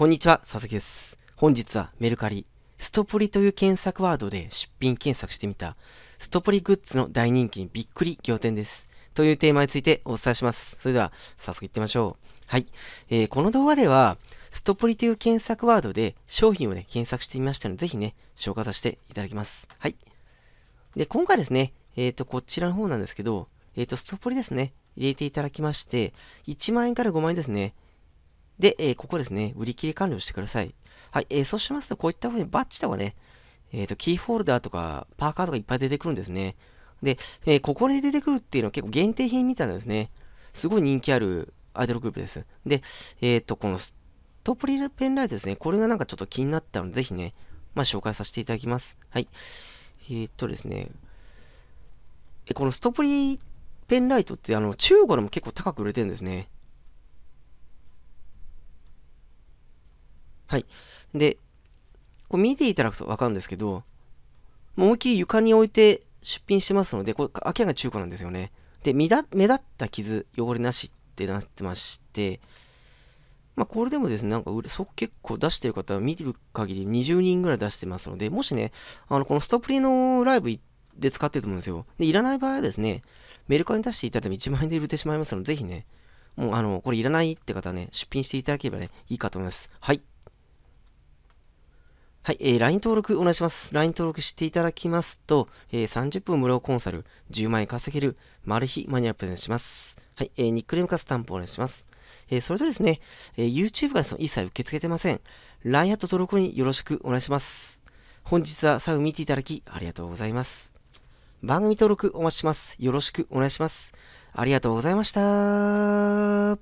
こんにちは、佐々木です。本日はメルカリ、ストポリという検索ワードで出品検索してみた、ストポリグッズの大人気にびっくり仰天です。というテーマについてお伝えします。それでは、早速いってみましょう。はい。えー、この動画では、ストポリという検索ワードで商品をね、検索してみましたので、ぜひね、紹介させていただきます。はい。で、今回ですね、えっ、ー、と、こちらの方なんですけど、えっ、ー、と、ストポリですね、入れていただきまして、1万円から5万円ですね、で、えー、ここですね、売り切り完了してください。はい、えー、そうしますと、こういった風にバッチとかね、えっ、ー、と、キーホルダーとか、パーカーとかいっぱい出てくるんですね。で、えー、ここで出てくるっていうのは結構限定品みたいなんですね。すごい人気あるアイドルグループです。で、えっ、ー、と、このストプリルペンライトですね。これがなんかちょっと気になったので、ぜひね、まあ、紹介させていただきます。はい。えー、っとですね、このストプリペンライトって、あの、中国でも結構高く売れてるんですね。はい。で、こう見ていただくとわかるんですけど、思いっきり床に置いて出品してますので、これ明らかに中古なんですよね。で、目立った傷、汚れなしってなってまして、まあ、これでもですね、なんか、そ結構出してる方は見てる限り20人ぐらい出してますので、もしね、あの、このストプリのライブで使ってると思うんですよ。で、いらない場合はですね、メルカリに出していただいても1万円で売れてしまいますので、ぜひね、もう、あの、これいらないって方はね、出品していただければね、いいかと思います。はい。はい、えー、LINE 登録お願いします。LINE 登録していただきますと、えー、30分無料コンサル、10万円稼げる、マル秘マニュアルプレゼントします。はい、えー、ニックネームかスタンプお願いします。えー、それとですね、えー、YouTube がその一切受け付けてません。LINE アット登録によろしくお願いします。本日は最後見ていただき、ありがとうございます。番組登録お待ちします。よろしくお願いします。ありがとうございました。